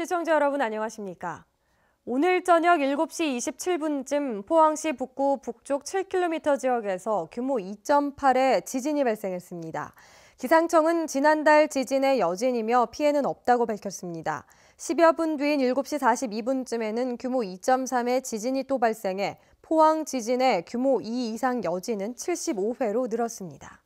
시청자 여러분 안녕하십니까? 오늘 저녁 7시 27분쯤 포항시 북구 북쪽 7km 지역에서 규모 2.8의 지진이 발생했습니다. 기상청은 지난달 지진의 여진이며 피해는 없다고 밝혔습니다. 10여 분 뒤인 7시 42분쯤에는 규모 2.3의 지진이 또 발생해 포항 지진의 규모 2 이상 여진은 75회로 늘었습니다.